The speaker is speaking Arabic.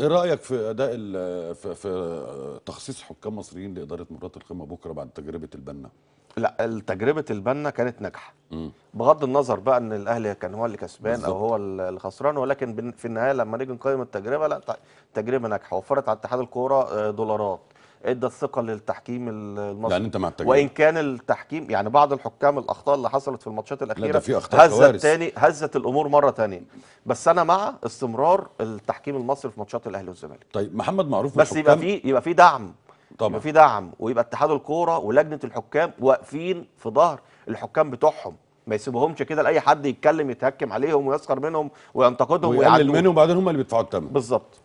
ايه رايك في اداء في, في تخصيص حكام مصريين لاداره مباراه القمه بكره بعد تجربه البنا لا التجربه البنا كانت ناجحه بغض النظر بقى ان الاهلي كان هو اللي كسبان او هو اللي خسران ولكن في النهايه لما نيجي نقيم التجربه لا تجربه ناجحه وفرت على اتحاد الكوره آه، دولارات ادى الثقه للتحكيم المصري يعني انت مع التجربة. وان كان التحكيم يعني بعض الحكام الاخطاء اللي حصلت في الماتشات الاخيره في أخطاء هزت تاني هزت الامور مره تانية بس انا مع استمرار التحكيم المصري في ماتشات الاهلي والزمالك طيب محمد معروف بس يبقى في يبقى في دعم طبعا يبقى في دعم ويبقى اتحاد الكوره ولجنه الحكام واقفين في ظهر الحكام بتوعهم ما يسيبوهمش كده لاي حد يتكلم يتهكم عليهم ويسخر منهم وينتقدهم ويقلل منهم وبعدين هم اللي بيدفعوا الثمن بالظبط